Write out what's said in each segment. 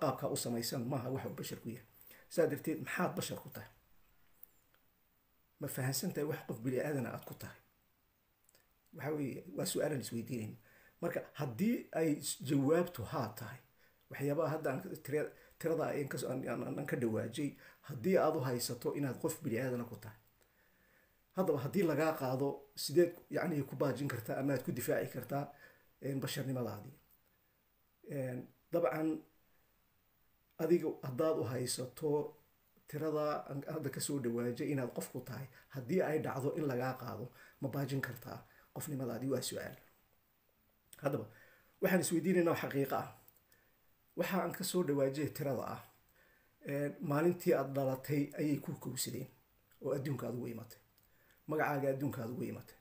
qaabkaa u samaysan maaha waxa uu bashar ku yahay saa darteed maxaad bashar ku tahay ma fahansantahay wax qof bini aadana aad ku tahay waxa weeye waa su-aalaan isweydiinayna marka haddii ay jawaabtu haa tahay waxyaabaa hadda aan tirada aan ka dhawaajay haddii aad u haysato inaad qof bini aadana ku tahay haddaba haddii lagaa qaado sideed yacnii ku baajin kartaa ama ku difaaci kartaa basharnimadaadii dabcan adiga haddaad u haysato tiradaa hadda kasoo dhawaajay inaad qofku tahay haddii ay dhacdo in lagaa qaado ma baajin kartaa qofnimadaadi waa su-aal haddaba waxaan isweydiinayna xaqiiqo ah waxa aan kasoo dhawaajay tirada ah maalintii aada dhalatay ayay ku kowsadeen oo adduunkaada ugu imatay magacaaga adduunkaada ugu imatay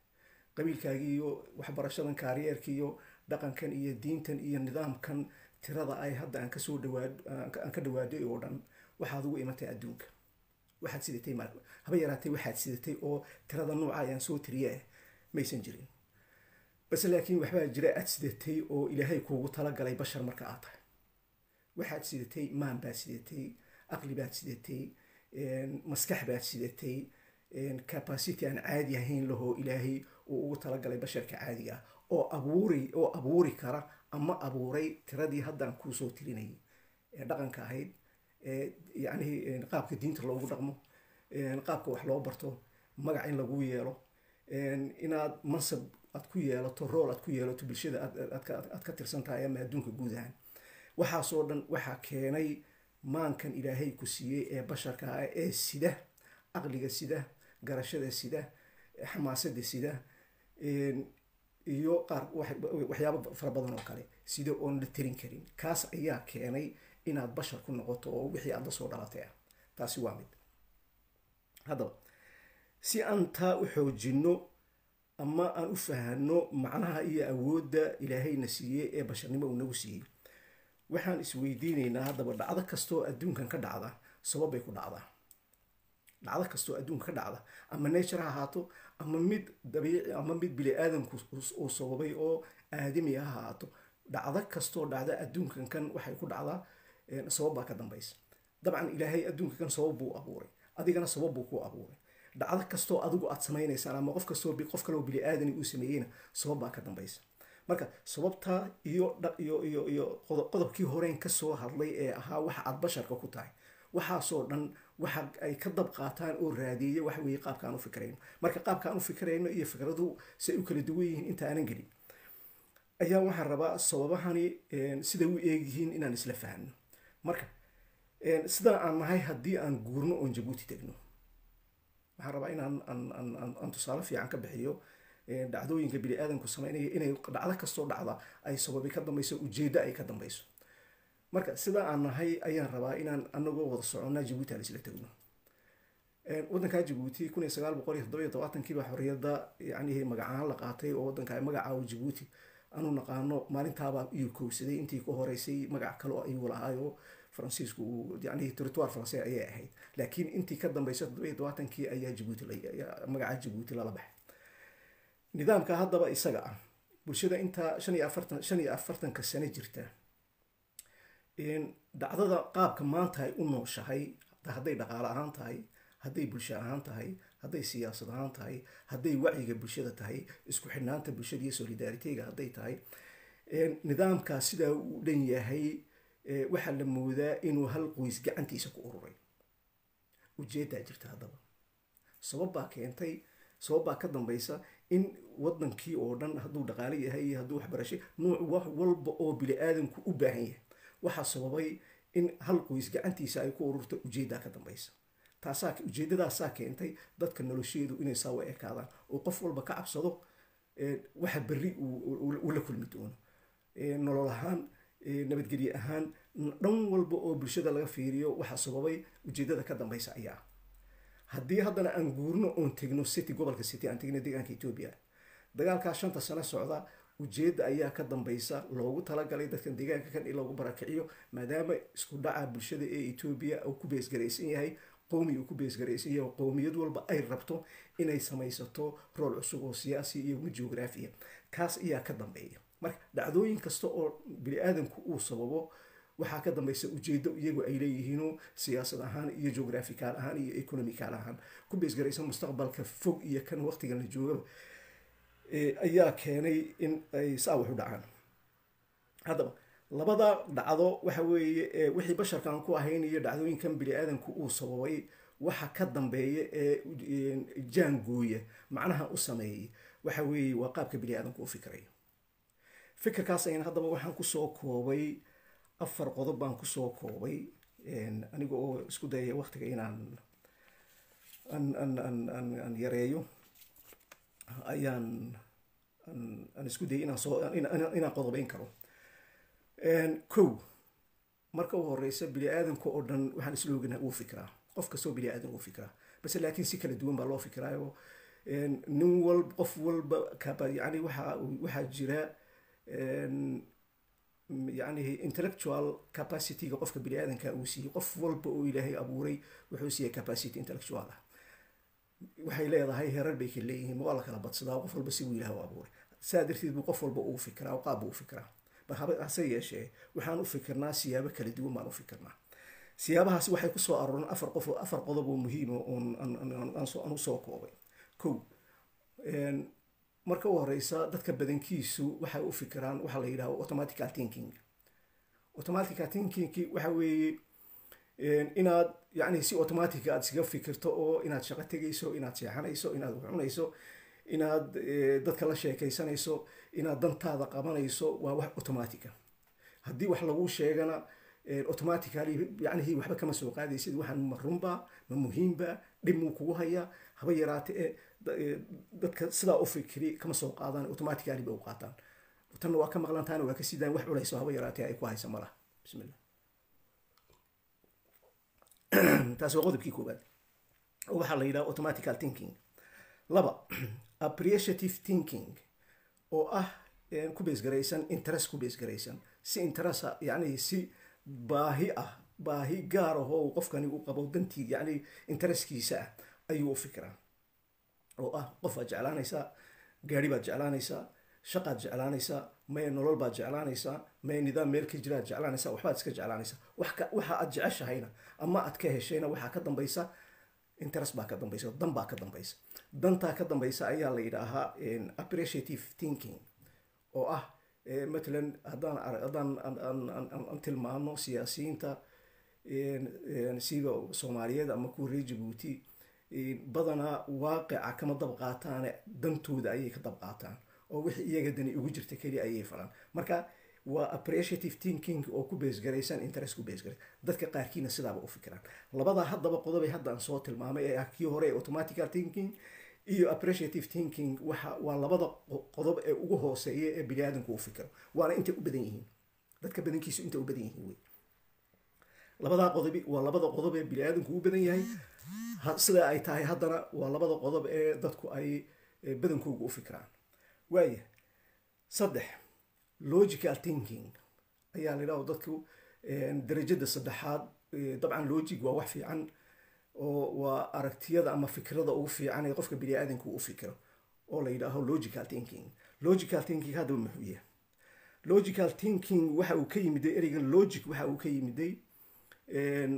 qabiilkaagi iyo waxbarashadan kaariyeerka iyo dhaqankan iyo diintan iyo nidaamkan tirada ay hadda aan kasoo dhawaaan ka dhawaaday oo dhan waxaad ugu imantahay adduunka waxaad sidatay m haba yaraatay waxaad sidatay oo tirada nooca ayaan soo tiriye maysan jirin base laakiin waxbaa jira aad sidatay oo ilaahay kuugu talagalay bashar marka aad tahay waxaad sidatay maan baad sidatay aqli baad sidatay maskax baad sidatay capacity aan caadi ahayn lahoo ilaahay uu ugu talagalay basharka caadiga ah oo abuuri oo abuuri kara ama abuuray tiradii haddaan kuusoo tirinayay ee dhaqanka ahayd ee yacnii qaabka diinta loogu dhaqmo qaabka wax loo barto magac in lagu yeelo inaad mansab aad ku yeelato rool aad ku yeelato bulshada aad ka tirsan tahay ama adduunka guud ahaan waxaasoo dhan waxaa keenay maankan ilaahay ku siiyey ee basharka ah ee sida aqliga sida garashada sida xamaasada sida iyo qaar waxyaabo fara badan oo kale sida oon la tirin karin kaas ayaa keenay inaad bashar ku noqoto oo wixii aad lasoo dhalatay ah taasi waa mid haddaba si aan taa u xoojinno ama aan u fahano macnaha iyo awoodda ilaahayna siiyey ee basharnimo uu nagu siiyey waxaan isweydiinaynaa haddaba dhacdo kastoo adduunkan ka dhacda sabab ku dhacdaa dhacdo kastoo adduunka ka dhacda ama nature ha ahaato ama mid dabiici ama mid bini aadamku uu sababay oo aadami ha haato dhacdo kastoo dhacda adduunkan waxay ku dhacdaa sabab baa ka dambaysa dabcan ilaahay adduunka sabab buu abuuray adigana sabab buu ku abuuray dhacdo kastoo adigu aad samaynaysaan ama qof kastoo qof kaleo bini aadani uu sameeyeyna sabab baa ka dambaysa marka sababtaa iyo iyo iyo iyo qodobkii horeen kasoo hadlay ee ahaa waxa aad basharka ku tahay waxaasoo dhan waxa ay ka dab qaataan oo raadiiya waxa weeye qaabkaan u fikrayno marka qaabkaan u fikrayno iyo fikradu si ay u kala duwan yihiin inta aanan gelin ayaa waxaan rabaa sababahani siday u eegyihiin inaan isla fahmno marka sidan aan nahay haddii aan guurno oon jabuuti degno waxaan rabaa inaan aan tusaale fiican ka bixiyo dhacdooyinka bini aadanku sameynaya inay dhacdo kastoo dhacda ay sababi ka dambayso ujeeddo ay ka dambayso marka sidaa aan nahay ayaan rabaa inaan anagoo wada socona jabuuti aan isla tagno wadankaa jabuuti kun iyo sagaal magacaan la qaatay oo wadanka magacaawo jabuuti anu naqaano maalintaabaa iyu kowsaday intii ka horeysay magac kale oo iyu lahaayoo faransiisku uu territoire faransais ayay ahayd laakiin intii ka dambaysa toddoba ayaa jabuuti magaca jabuuti lala baxay nidaamka haddaba isaga ah bulshada intaa shan iyo afartan shan iyo afartanka sano jirta dhacdada qaabka maanta ay u nooshahay hadday dhaqaale ahaan tahay hadday bulsho ahaan tahay hadday siyaasad ahaan tahay hadday wacyiga bulshada tahay isku xidhnaanta bulshada iyo solidaritega hadday tahay nidaamkaas sidaa uu dhan yahay waxaa la moodaa inuu hal qoys gacantiisa ku ururay ujeeddaa jirta haddaba sababbaa keentay sababbaa ka dambaysa in wadankii oo dhan hadduu dhaqaale yahay iyo hadduu waxbarashay nooc wax walba oo bili aadamku u baahan yahay waxaa sababay in hal qoys gacantiisa ay ku ururto ujeeddaa ka dambaysa taasaa ujeedadaasaa keentay dadka nolosheedu inay saa u ekaadaan oo qof walba ka cabsado waxa berri uu la kulmi doono nolol ahaan nabadgelye ahaan dhan walba oo bulshada laga fiiriyo waxaa sababay ujeedada ka dambaysa ayaa haddii haddana aan guurno oon tegno city gobolka city aan tegno deegaanka etoobiya dagaalkaa shanta sano socda ujeeda ayaa ka dambeysa loogu talagalay dadkan deegaanka kan in loogu barakiciyo maadaama isku dhaca bulshada ee etoobiya uu ku beesgaraysan yahay qowmi uu ku beesgaraysan yahay qowmiyad walba ay rabto inay samaysato rool cusub oo siyaasi iyo mid kaas ayaa ka dambeeya marka dhacdooyin kasta oo bini-aadamku uu sababo waxaa ka dambeysa ujeedo iyagu ay leeyihiino siyaasad ahaan iyo jugraaficaal ahaan iyo economicaal ahaan ku beesgaraysan mustaqbalka fog iyo kan waqtigan la joogaba ayaa keenay in ay saawax u dhacaan haddaba labada dhacdo waxa weeye wixii basharkan ku ahayn iyo dhacdooyinkan bini-aadanku uu sababay waxa ka dambeeya ee jaangooya macnaha u sameeyey waxa weeye waa qaabka bini-aadanku u fikray fikirkaas ayna haddaba waxaan kusoo koobay afar qodob baan kusoo koobay aniga oo isku dayaya waqtiga inaan an an an an an yareeyo ayaan aan isku dayay inaan soo inaan qodobayn karo kow marka u horeysa bini aadamka oo dhan waxaan isla oganaa uu fikraa qof kastoo bini aadan uu fikraa base laakiin si kala duwan baa loo fikraayo nin wal qof walba kaba yani waxa waxaa jira yani intellectual capacity-ga qofka bini aadanka uu siiyey qof walba oo ilaahay abuuray wuxuu siiyey capacity intellectual ah waxay leedahay herar bay ka leeyihiin waa la kala badsadaa qof walba si wiilaha u abuuray saa darteed buu qof walba uu fikraa oo qaab u fikraa bal hase yeeshee waxaan u fikirnaa siyaabo kala duwan baan u fikirnaa siyaabahaasi waxay ku soo afar qof afar qodob oo muhiima aan usoo koobay kow marka u horeysa dadka badankiisu waxay u fikiraan waxaa la yidhaha automatical thinking automatical thinking waxa weeye inaad yani si automatica aad iskaga fikirto oo inaad shaqo tegayso inaad seexanayso inaad wax cunayso inaad eh, dadka la sheekaysanayso inaad dantaada qabanayso waa wax automatica ah. haddii wax lagu sheegana eh, automatically yacnihii waxba kama soo qaadaysid waxaan ma runba ma muhiimba dhib kugu hayaa haba yaraate ee eh, dadka sidaa u fikiri kama soo qaadaan automatically bay u qaataan tanna waa ka maqlantaana waa ka wax culayso haba yaraate ay ku haysa malaha bismillah taasi waa qodobkii koowaad oo waxaa la yidhaha automatical thinking laba appreciative thinking oo ah ku beesgaraysan interest ku beesgaraysan si interesa ah, yacni si baahi ah baahi gaar ahoo oo qofkani u qabo dantii yacni intereskiisa ah ayuu u fikiraa oo ah qof baad jeclaanaysaa gaadhi baad jeclaanaysaa shaqaad jeclaanaysaa maya nolol baad jeclaanaysaa maya nidaam meel ka jiraad jeclaanaysaa waxbaad iska jeclaanaysaa waxa aad jeceshahayna ama aad ka heshayna waxaa ka dambaysa interest baa ka dambaysa dan baa ka dambaysa dantaa ka dambaysa ayaa la yidhaahaa appreciative thinking oo ah matalan haddaan haddaan aan tilmaano siyaasiyiinta sida soomaaliyeed ama kuwa reer jabuuti badanaa waaqica kama dab dantooda ayay ka dabqaataan oo wixii iyaga dani ugu jirta keli ayay falaan marka waa appreciative thinking oo ku beesgaraysan interest ku beesgaraysan dadka qaarkiina sidaaba u fikiraan labada haddaba qodobay hadda aan soo tilmaamay ee ah kii hore ee automatical thinking iyo appreciative thinking waxa waa labada qodob ee ugu hooseeya ee bini aadamku u fikiro waana intay u badan yihiin dadka badankiisu intay u badan yihiin wey labadaa qodobi waa labada qodob ee bini aadamku u badan yahay sidaa ay tahay haddana waa labada qodob ee dadku ay badankooga u fikiraan waaya saddex logical thinking ayaa la yidhahdo dadku darajada saddexaad dabcan logic waa wax fiican oo waa aragtiyada ama fikrada ugu fiican ee qofka bini aadanku u fikiro oo la yidhaaho logical tinking logical tinking haddaba muxuuya logical tinking waxa uu ka yimiday ereygan logic waxa uu ka yimiday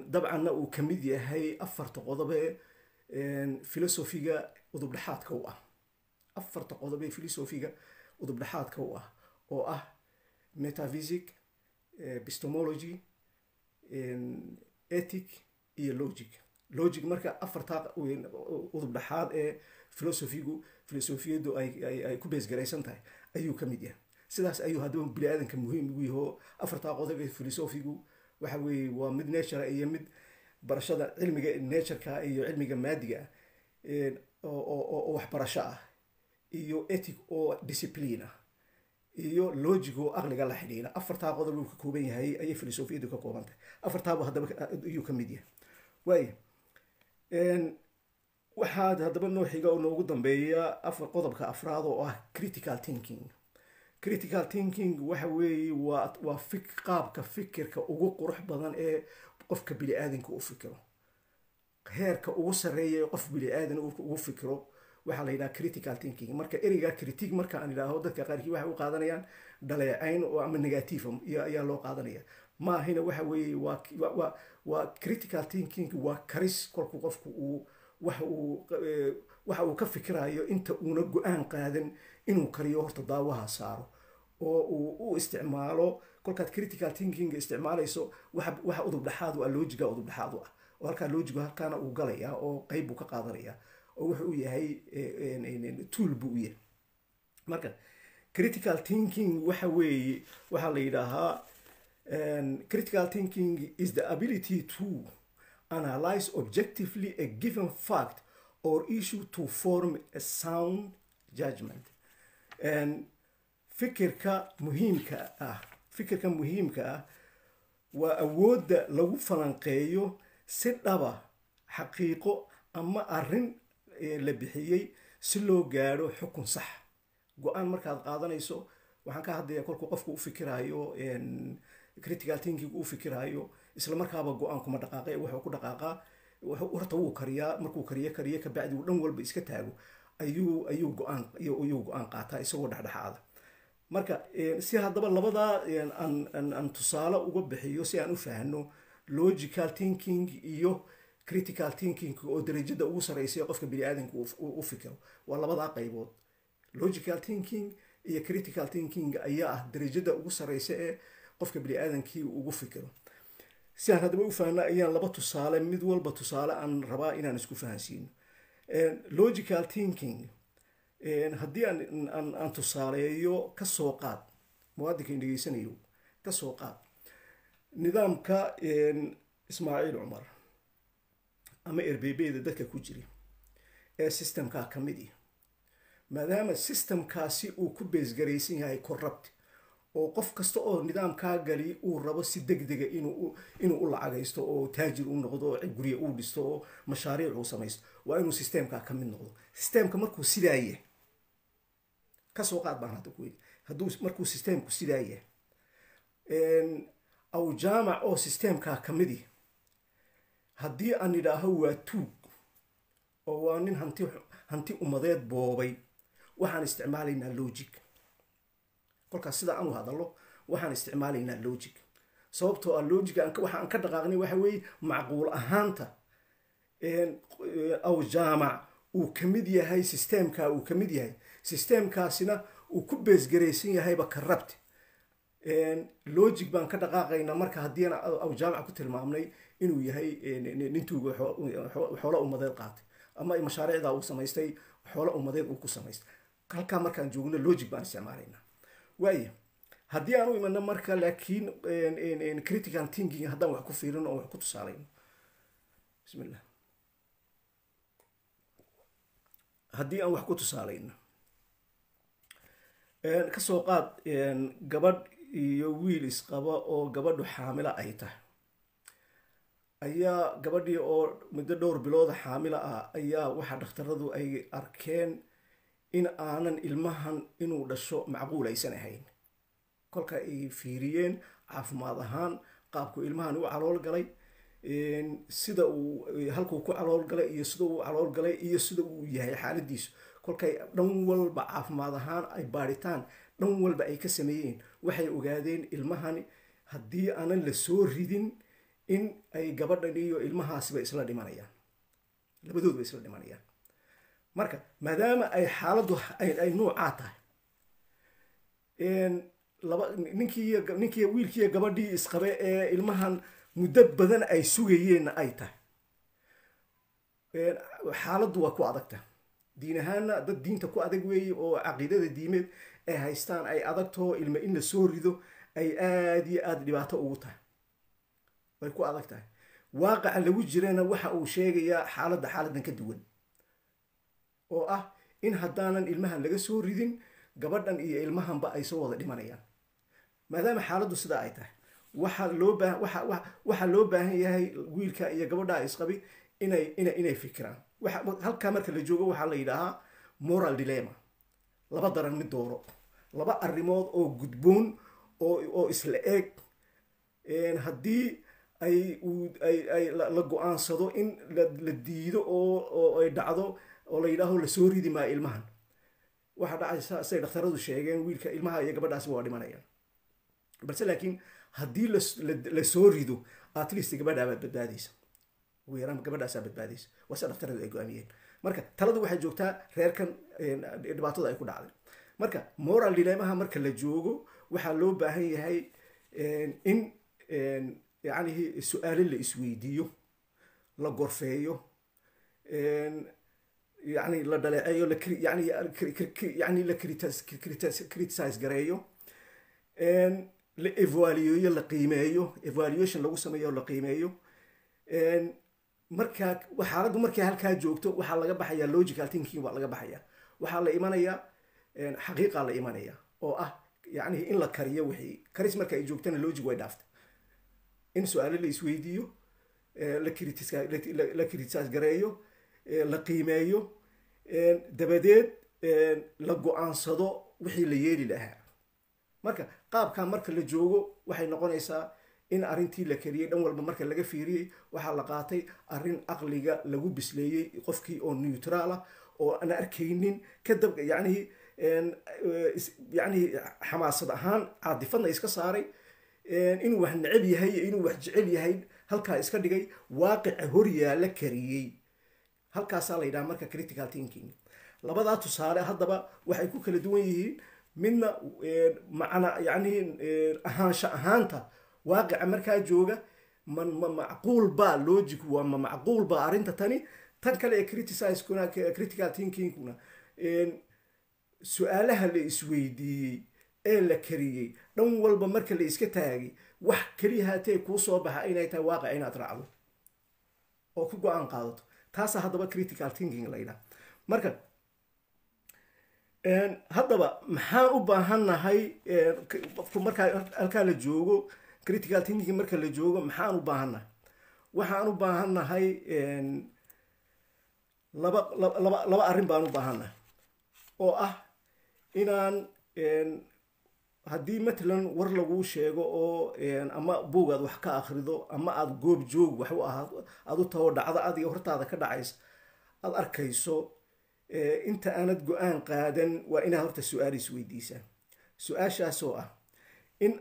dabcanna uu ka yahay afarta qodobe filosofiga udubdhexaadka u ah afarta qodob ee filosofiga udub dhexaadka u ah oo ah metaphysic eh, epistemology ethic iyo logic logic marka afartaa udub dhexaad ee filosofigu filosofiyadu ay ku beesgaraysan tahay ayuu ka mid yahay sidaas ayuu haddaba bini aadanka muhiim ugu yaho afartaa qodob ee filosofigu waxa weeye waa mid nature iyo mid barashada cilmiga natureka iyo cilmiga maadiga ah oo waxbarasho ah iyo etic oo disciplina iyo logic oo aqliga la xidhiidha afartaa qodob uu ka kooban yahay ayay filosofiyadu ka koobantahay afartaaba haddaba ayuu ka mid yahay waaya waxaad haddaba noo noogu dambeeya afar qodobka afraad oo ah critical thinking critical thinking waxa weeye waa waa fik qaabka fikirka ugu qurux badan ee qofka bini aadanka u fikiro heerka ugu sareeya qof bili aadan ugu fikiro waxaa la yidhaha critical thinking marka ereyga critic marka aan idhaaho dadka qaarkii waxay u qaadanayaan dhaleecayn ama negative um, ayaa loo qaadanaya maahina waxa weeye waa critical thinking waa karis kolku qofku uu waxa uu e, ka fikiraayo inta uuna go-aan qaadan inuu kariyo horta daawaha saaro oo uu u isticmaalo kolkaad critical thinking isticmaalayso waxa udub ah loojiga udub ah oo halkaa loojigu halkaana uu galaya oo qeyb ka qaadanaya oo wuxu yahay eh, tool buu u yahay marka critical thinking waxa weeye waxaa la yidhaahaa critical thinking is the ability to analyze objectively a given fact or issue to form a sound judgment fikirka muhiimka ah fikirka muhiimka ah waa awoodda lagu falanqeeyo si dhaba xaqiiqo ama arrin la bixiyey si loo gaadho xukun sax go-aan markaad qaadanayso waxaan ka hadlaya kolkuu qofku u fikiraayo critical thinking u fikiraayo isla markaaba go-aan kuma dhaqaaqay wuxuu ku dhaqaaqaa horta wuu kariyaa markuu kariye kariye kabacdi uu dhan walba iska taago ayuu ayuu go-aan ayuu go-aan qaataa isagoo dhexdhexaada marka si haddaba labadaa aan tusaale uga bixiyo si aan u fahno logical thinking iyo critical tinkinga oo darajada ugu sareysa ee qofka biniaadanka u fikiro waa labadaa qaybood logical thinking iyo critical thinking ayaa ah darajada ugu sareysa ee qofka biniaadankii ugu fikiro sidaan haddaba u fahanna ayaan laba tusaale mid walba tusaale aan rabaa inaan isku fahansiino logical tinking haddii aan tusaaleeyo kasoo qaad muwaadinka in kasoo qaad nidaamka ismaaciil cumar ama erbebeda dadka ku jiri ee sistemkaa ka mid i maadaama systemkaasi uu ku beesgaraysan yahay corrupt oo qof kasta oo nidaamkaa gali uu rabo si deg dega inuu u lacagaysto oo taajir u noqdo oo gurya uu dhisto oo mashaariic uu samaysto waa inuu sisteemkaa ka mid noqdo sisteemka markuu sidaa yahay kasoo qaad baan hadda ku hadduu markuu sisteemku sidaa yahay aw oo sisteemkaa ka midi haddii aan idhaaho waa tuug oo waa nin hanti hanti ummadeed boobay waxaan isticmaalaynaa logic kolkaas sida aanu hadallo waxaan isticmaalaynaa logic sababtoo ah logica waxa aan ka dhaqaaqnay waxa weeye macquul ahaanta aw jaamac uu ka mid yahay sisteemkaa uu ka mid yahay sisteemkaasina uu ku beesgaraysan yahayba ka logic baan ka dhaqaaqaynaa marka haddiian awjaamica ku tilmaamnay inuu yahay nintuuga xoola umadeed qaatay ama mashaariicdaa uu samaystay xoola umadeed uu ku samaystay halkaa markaan joogno logic baan isticmaalaynaa waaya haddii aan u imano marka laakiin critical thinking haddaan wax ku fiirino oo wax ku tusaalayno bismillah haddii aan wax ku tusaalayno kasoo qaad gabadh iyo wiil isqaba oo gabadhu xaamila ay tahay ayaa gabadhii oo muddo dhowr bilooda xaamila ah ayaa waxa dhakhtaradu ay arkeen in aanan ilmahan inuu dhasho macquul aysan ahayn kolka ay fiiriyeen caafimaad ahaan qaabku ilmahan u calool galay sida uu halkuu ku calool galay iyo sida uu calool galay iyo sida uu yahay xaaladiisu kolkay dhan walba caafimaad ahaan ay baadhitaan dhan walba ay ka sameeyeen waxay ogaadeen ilmahani haddii aanan lasoo ridin in ay gabadhan iyo ilmahaasiba isla dhimanayaan labadoodba isla dhimanayaan marka maadaama ay xaaladdu ay nuucaa tahay ninkii wiilkiiyo gabadhii isqabe ee ilmahan muddo badan ay sugayeenna ay tahay xaaladdu waa ku adagta diin ahaanna dad diinta ku adag weeye oo caqiidada diimeed ay haystaan ay adagtoo ilma in la soo rido ay aada iyo aada dhibaato ugu tahay way ku adag tahay waaqaca lagu jirana waxa uu sheegayaa xaaladda xaaladan ka duwan oo ah in haddaanan ilmahan laga soo ridin gabadhan iyo ilmahanba ay soo wada dhimanayaan maadaama xaaladdu sidaa ay tahay waxaa loo waxa loo baahan yahay wiilka iyo gabadhaa isqabi inay ina inay fikiraan halkaa marka la joogo waxaa la yidhaahaa moral dilema laba daran mi dooro laba arrimood oo gudboon oo isla eeg haddii ay la go-aansado in la diido oo ay dhacdo oo la yidhaaho lasoo ridi maa ilmahan waxaa dhacaysa siday dhakhtaradu sheegeen wiilka ilmaha iyo gabadhaasi waa dhimanayaan balse laakiin haddii lasoo rido atleast gabadhaa baad badbaadaysa ugu yaraan gabadhaasaa badbaadaysa waa sida dhakhtaradu ay go-aamiyeen marka taladu waxay joogtaa reerkan dhibaatada ay ku dhacday marka moral dilemaha marka la joogo waxaa loo baahan yahay in yanihi su-aale la isweydiiyo la gorfeeyo yani la dhaleeceeyo yani la criticise gareeyo la evalueyo la qiimeeyo evaluation lagu sameeyo la qiimeeyo markaa xaaladdu markay halkaa joogto waxaa laga baxaya logical thinking baa laga baxaya waxaa la imanayaa xaqiiqaa la imanaya oo ah yani in la kariyo wixii karis marka ay joogtana logic way dhaafta in su-aalo la isweydiiyo la critisaas gareeyo la qiimeeyo dabadeed la go-aansado wixii la yeeli lahaa marka qaabkaa marka la joogo waxay noqonaysaa in arintii la kariyey dhan walba marka laga fiiriyey waxaa la qaatay arin aqliga lagu bisleeyey qofkii oo newtraal ah oo aan arkaynin kadab yacnii eh, yacnii xamaasad ahaan caadifadna iska saaray inuu wax necab yahay inuu wax jecel yahay halkaa iska dhigay waaqica hor kariyey halkaasaa la yidhaha marka critical thinking labadaa tusaale haddaba waxay ku kala duwan yihiin midna eh, macna yacnii eh, ahaansha ahaanta waaqica markaa jooga ma ma macquul baa logic waa ma macquul baa arrinta tani tan kale ee criticizekuna critical thinkingkuna su-aalaha la isweydiiyey ee la kariyey dhan walba marka la iska taagay wax keliya haatee kuu soo baxa inay tahay waaqic inaad raacdo oo ku go-aan qaadato taasa haddaba critical thinking laydhaa marka haddaba maxaan u baahannahay markaa halkaa la joogo critical thinking marka la joogo maxaan u baahannahay waxaan u baahannahay laba laba laba arrin baan u baahannahay oo ah inaan haddii matalan war laguu sheego oo ama buug aad wax ka akhrido ama aada goob joog wax u ah aada u taho dhacda adiga hortaada ka dhacaysa aada arkayso inta aanad go-aan qaadan waa inaad horta su-aal weydiisaan su-aashaas oo ah in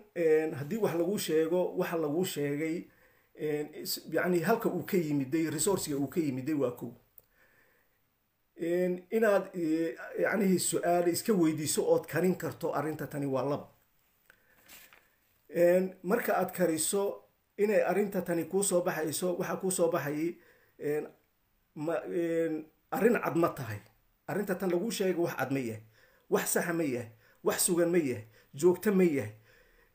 haddii wax laguu sheego waxa laguu sheegay yani halka uu ka yimiday resourcega uu ka yimiday waa kow inaad e, yacnihii su-aale iska weydiiso ood karin karto arinta tani waa laba marka aad kariso inay arinta tani kuusoo baxayso waxaa kuusoo baxayay arrin cad ma tahay arrinta tan laguu sheega wax cad ma yahay wax saxa ma yahay wax sugan ma yahay joogto ma yahay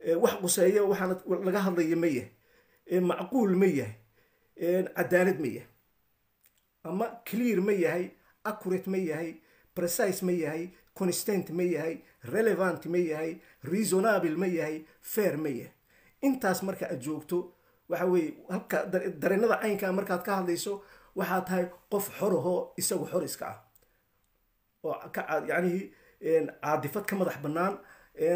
Eh, wax quseeya waxaana laga hadlaya ma yahay eh, macquul ma yahay eh, cadaalad ma yahay ama clear ma yahay accurate ma yahay precise ma yahay constant ma yahay relevant ma yahay reasonable ma yahay fair ma yahay intaas marka aad joogto waxa weeye halka dareenada caynka markaad ka hadlayso waxaa tahay qof xorahoo isagu xor iska ah oo ka yacnihii caadifad ka madax banaan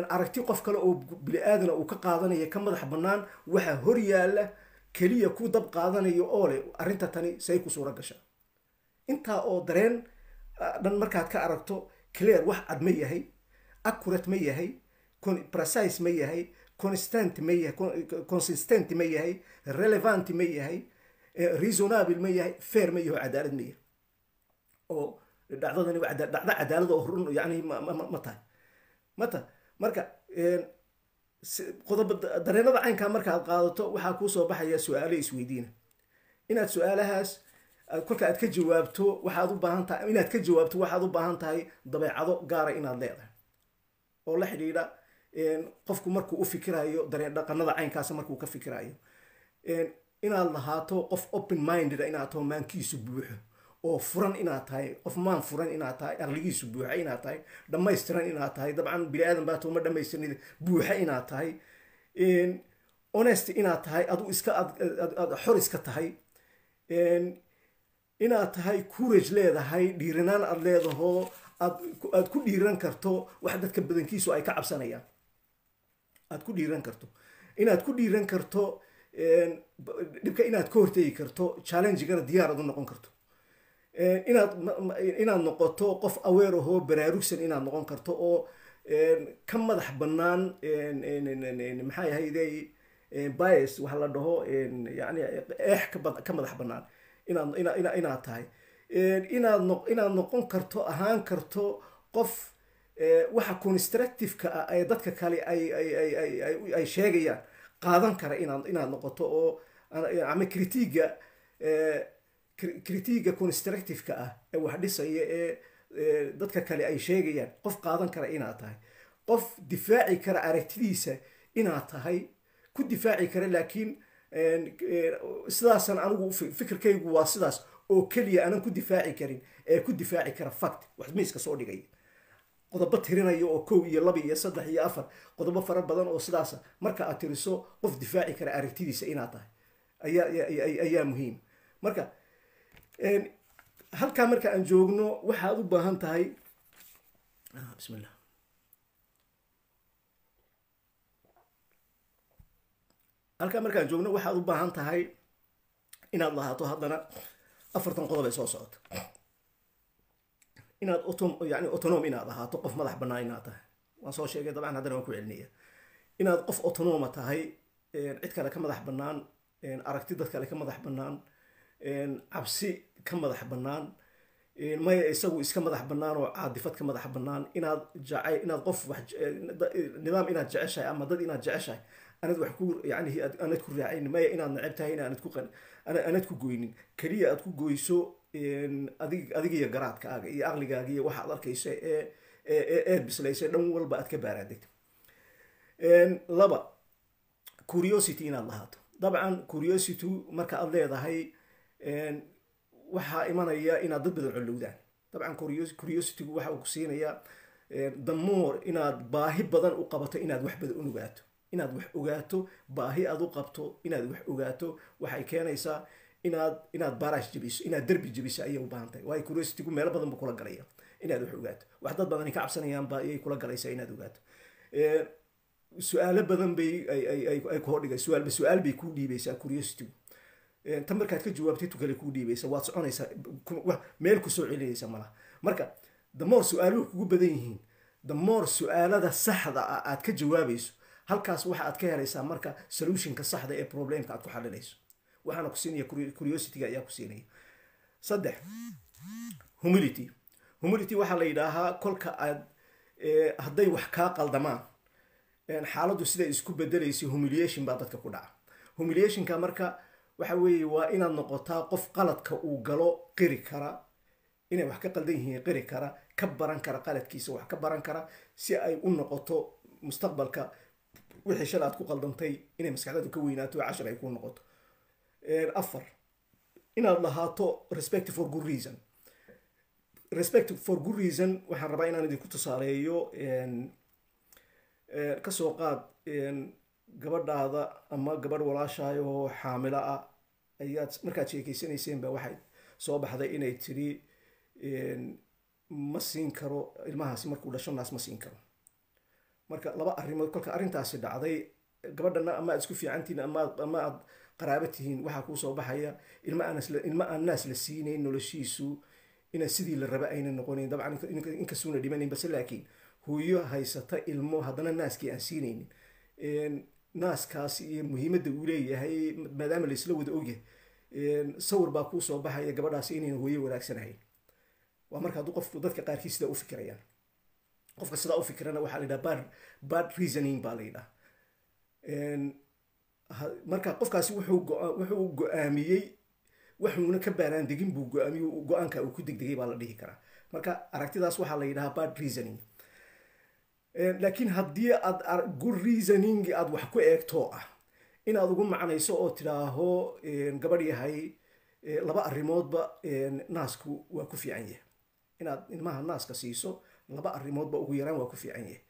aragti qof kale oo bili-aadana uu ka qaadanaya ka madax bannaan waxaa horyaala keliya ku dab qaadanaya oo leh arrinta tani say ku suura gashaa intaa oo dareen dhan markaad ka aragto clair wax cad ma yahay accurate ma yahay precise ma yahay constant ma yahay consistent ma yahay relevant ma yahay e, reasonable ma yahay fair ma yaho cadaalad ma yahay oo dhacdadani dhacdo cadaalada oo run yani ma tahay ma marka qodob dareenada marka markaaad qaadato waxaa kuusoo baxaya su-aalo isweydiina inaad su-aalahaas kolka aad ka jawaabto waxaad u baahan tahay inaad ka jawaabto waxaad u baahan tahay dabeecado gaara inaad leedahay oo la xidhiidha qofku markuu u fikirayo dareen caynkaas markuu ka fikirayo inaad lahaato qof open minded ah, inaad taho maankiisu buuxo oo furan inaad tahay qof maan furan inaad tahay arligiisu buuxa inaad tahay dhammaystiran inaad tahay dabcan bini aadan baato ma dhammaystirnid buuxa inaad tahay honest inaad tahay adu iska xor iska tahay inaad tahay courage leedahay dhiiranaan aada leedaho aad ku dhiiran karto wax dadka badankiisu ay ka cabsanayaan aad ku dhiiran karto inaad ku dhiiran karto dhibka inaad ka hortegi karto challengigana diyaar ad u noqon karto Eh, inaad inaad noqoto qof aweer ahoo baraarugsan inaad noqon karto oo eh, ka madax banaan eh, maxaa ahayde bias waxa la dhaho yani eex ka madax banaan inaad inaad tahay inaad no inaad noqon karto ahaan karto qof waxa constructiveka ah ee dadka kale ay ay sheegayaan qaadan kara inaad inaad noqoto oo ama critiiga critiiga constructiveka ah ee wax dhisaya ee dadka kale ay sheegayaan qof qaadan kara inaad tahay qof difaaci kara aragtidiisa inaad tahay ku difaaci kara laakiin sidaasan anigu fikirkaygu waa sidaas oo keliya anan ku difaaci karin ee ku difaaci kara fact wax miiska soo dhigaya qodobo tirinaya oo kow iyo laba iyo saddex iyo afar qodobo fara badan oo sidaasa ah, marka aad tiriso qof difaaci kara aragtidiisa inaad tahay ayaa muhiim marka halkaa marka aan joogno waxaad u baahan tahay ah, bismillah llah halkaa markaan joogno waxaad u baahan tahay inaad lahaato haddana afartan qodob ee soo socota inaad yani autonom inaad ahaato qof madax bannaan inaad tahay waan soo sheegay dabcan haddana waan ku celinaya inaad qof autonoma tahay cid kale ka madax banaan aragti dad kale ka madax banaan cabsi ka madax banaan maya isagu iska madax bannaan oo caadifad ka madax banaan inaad jaca inaad qof nidaam inaad jeceshahay ama dad inaad jeceshahay anad wax ku yani anad ku raacayn maya inaad necab tahay in anad ku anad ku goynin keliya aad ku goyso adig adigiyo garaadkaaga iyo aqligaaga iyo waxaad arkaysa ee bislaysa dhan walba aad ka baaraadegta laba curiosity inaad lahaato dabcan curiosity marka aad leedahay waxaa imanaya inaad dad badan colowdaan dabcan curiositygu waxa uu ku siinayaa damoor eh, inaad baahi badan u qabato inaad wax badan u inaad wax ogaato baahi aad u qabto inaad wax ogaato waxay keenaysaa inaad inaad barash jebiso inaad derbi jebiso ayay u waayo curiositygu meelo badan buu kula galaya inaad wax ogaato wax dad badan ka cabsanayaan ayay kula galaysaa inaad ogaato eh, su-aalo badan bay ay ay ay ku hordhigay suaalba su-aal bay kuu dhiibaysaa curiositygu ta markaad ka jawaabtay tu kale kuu dhiibaysa waad soconaysaa meel kusoo celinaysa malaha marka damoor su-aaluhu kugu badan yihiin damoor su-aalada saxda ah aad ka jawaabayso halkaas waxa aad ka helaysaa marka solutionka saxda ee problemka aad ku xalinayso waxaana ku siinaya curiosityga ayaa ku siinaya saddex humility humility waxaa la yidhaahaa kolka aad hadday wax kaa qaldamaan xaaladu siday isku bedelaysa humiliation baa dadka ku dhaca humiliationka marka waxa weeye waa inaad noqotaa qof qaladka uu galo qiri kara inay wax ka qaldan yihiin qiri kara ka baran kara qaladkiisa wax ka baran kara si ay u noqoto mustaqbalka wixii shala aad ku qaldantay inay maskaxdaadu ka weynaato cashar ay ku noqoto afar inaad lahaato respect for good reason respect for good reason waxaan rabaa inaan idinku tusaaleeyo kasoo qaad gabadhaada ama gabadh walaashayoo xaamilo ah ayaad markaad sheekeysanayseynba waxay soo baxday inay tidhi ma siin karo ilmahaasi markuu dhasho naas ma siin karo marka laba arimood kolka arrintaasi dhacday gabadhana ama aad isku fiicantihiin ama aad qaraabo tihiin waxaa kuusoo baxaya ilma aan naas la siinayn noloshiisu ina sidii la raba ayna noqonayn dabcan inkasuuna dhimanayn base laakiin hooyo haysata ilmo haddana naaskii aan siinaynin naaskaas iyo muhiimadda uu leeyahay maadaama la isla wada ogyahay sawir baa kuusoo baxaya gabadhaas inayna hooye wanaagsanahayn waa marka hadduu qofku dadka qaarkiis sidaa u fikirayaan qofka sidaa u fikirana waxaa la yidhaha bad bad reasoning baa la yidhaha marka qofkaasi wuxuu go- wuxuu go-aamiyey waxuuna ka baaraan degin buu go-aamiyey go-aanka uu ku degdegay baa la dhihi karaa marka aragtidaas waxaa la yidhahaa bad reasoning laakiin haddii aad good reasoning aad wax ku eegtoo ah inaad ugu macnayso oo tidhaaho gabadh yahay laba arrimoodba naasku waa ku fiican yahay inaad ilmaha naaska siiso laba arrimoodba ugu yaraan waa ku fiican yahay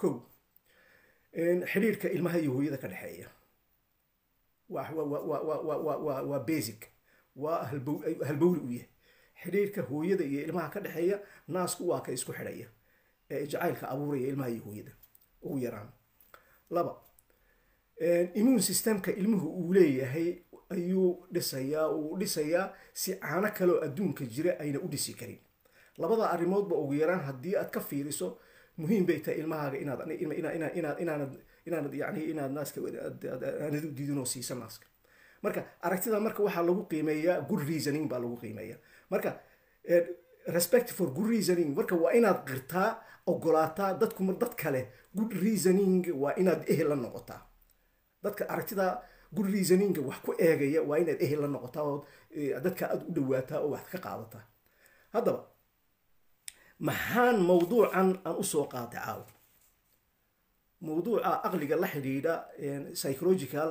ko xidhiirka ilmaha iyo hooyada ka dhexeeya waa basic waa halbowri u yahay xidhiirka hooyada iyo ilmaha ka dhexeeya naasku waa ka isku xidhaya ee jacaylka abuuraya ilmaha iyo hooyada ugu yaraan laba immune systemka ilmuhu uu leeyahay ayuu dhisayaa uu dhisayaa si caano kaleoo adduunka jira ayna u dhisi karin labada arrimoodba ugu yaraan haddii aad ka fiiriso muhiim bay tahay ilmahaaga inaad inaad yani inaad naaska aanad u diidin siisa naaska marka aragtida marka waxaa lagu qiimeeyaa good reasoning baa lagu qiimeeyaa marka respect for good reasoning marka waa inaad qirtaa ogolaataa dadku mar dad kale good reasoning waa inaad ehel la noqotaa dadka aragtida good reasoning wax ku eegaya waa inaad ehel la noqotaa oo eh, dadka aada u dhawaataa oo wax ka qaadataa haddaba maxaan mawduucan aan usoo qaatay caaw mawduuca aqliga la xidhiidha psychological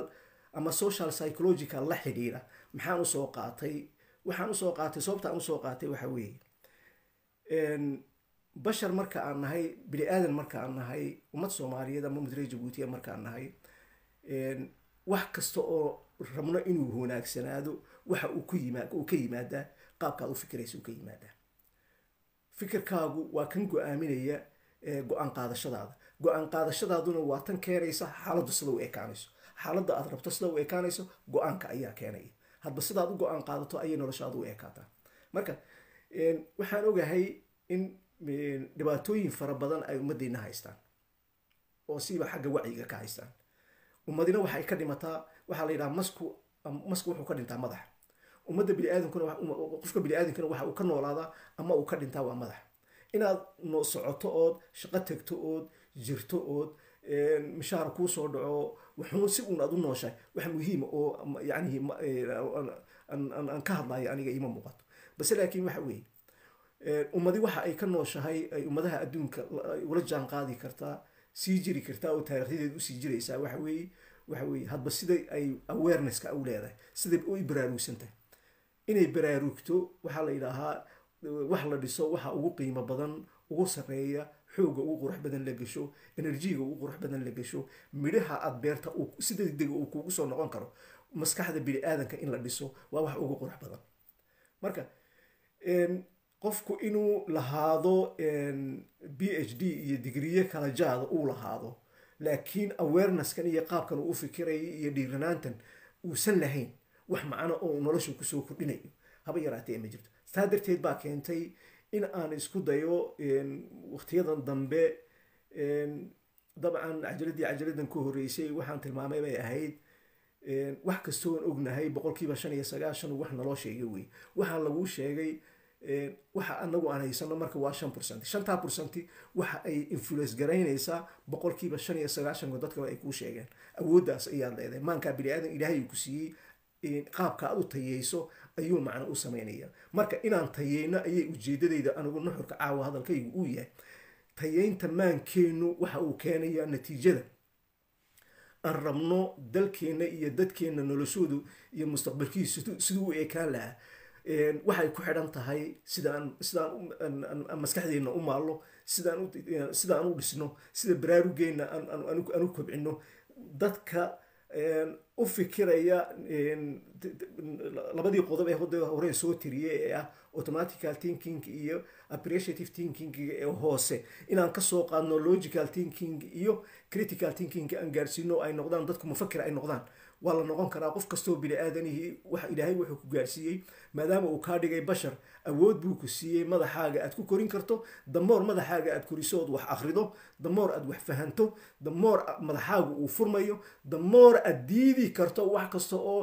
ama social psychological la xidhiidha maxaan usoo qaatay waxaan usoo qaatay sababta aan usoo qaatay waxa weeye bashar marka aan nahay bini aadan marka aan nahay ummad soomaaliyeed ama ummad reer jabuutiya markaan nahay wax kasta oo rabno inuu wanaagsanaado waxa uu ku yima uu ka yimaadaa qaabkaad u fikiraysa uu ka yimaadaa fikirkaagu waa kan go-aaminaya go-aan qaadashadaada go-aan qaadashadaaduna waa tan keenaysa xaaladdu sida u ekaanayso xaaladda aad rabto sida u ekaanayso go-aanka ayaa keenaya hadba sidaad u go-aan qaadato ayay noloshaada u ekaataa marka waxaan ogahay in dhibaatooyin fara badan ay ummaddeena haystaan oo siiba xagga wacyiga ka haystaan ummadina waxay ka dhimataa waxaa la yidhaha masku masku wuxuu ka dhintaa madax ummadda biniaadamkuna qofka biniaadamkana waxa uu ka noolaadaa ama uu ka dhintaa waa madax inaad no socoto ood shaqo tegto ood jirto ood mishaar kuu soo dhaco wuxuun si uun aad u nooshahay wax muhiima oo yacni aan ka hadlayo aniga iima muuqato base laakiin waxa weeye ummadi waxa ay ka nooshahay ay ummadaha adduunka ula jaanqaadi kartaa sii jiri kartaa oo taarikhyadeed usii jiraysaa waxa weeye hadba siday ay awarenesska u leedahay siday u baraarugsantahay inay baraarugto waxaa la yidhaahaa wax la dhiso waxa ugu qiimo badan ugu sarreeya xoogga ugu qurux badan la gasho enerjiga ugu qurux badan la gasho midhaha aad beerta si degdega uu kugu soo noqon karo maskaxda bini aadanka in la dhiso waa wax ugu qurux badan marka qofku inuu lahaado b h d iyo digriye kala jaada uu lahaado laakiin awarenesskan iyo qaabkan uu fikiraya iyo dhiiranaantan uusan lahayn wax macno oo noloshu kusoo kordhinayo haba yaraatee ma jirto saa darteed baa keentay in aan isku dayo waqtiyadan dambe dabcan cajaladii cajaladan ku horreysay waxaan tilmaamay bay ahayd wax kastoon ognahay boqolkiiba shan iyo sagaashan wax naloo sheegay wey waxaa laguu sheegay waxa anagu aan haysano marka waa shan percent shantaa percenti waxa ay influence garaynaysaa boqolkiiba shan iyo sagaashanka dadkaba ay kuu sheegeen awooddaas ayaad leedahay maankaa bini aadan ilaahay ku siiyey qaabka aad u tayeyso ayuu macno u samaynayaa marka inaan tayeyno ayay ujeedadayda anigu nuxurka caawa hadalkaygu uu yahay tayeynta maankeennu waxa uu keenayaa natiijada aan rabno dalkeenna iyo dadkeenna noloshoodu iyo mustaqbalkiisu siduu u ekaan lahaa waxay ku xidhan tahay sidaan sidaan maskaxdeenna u maalno sidaan aan u dhisno sida baraarugeena aan u kobcino dadka u fikiraya labadii qodob ee hoda horeen soo tiriyey ee ah automatical thinking iyo appreciative thinking ee hoose inaan kasoo qaadno logical thinking iyo critical thinking aan gaarsiino ay noqdaan dadku mufakir ay noqdaan waa la noqon karaa qof kastoo biniaadanihii wax ilaahay wuxuu ku gaarsiiyey maadaama uu kaa dhigay bashar awood buu ku siiyey madaxaaga aad ku korin karto damoor madaxaaga aad koriso ood wax akhrido damoor aad wax fahanto damoor madaxaagu uu furmayo damoor aad diidi karto wax kasta oo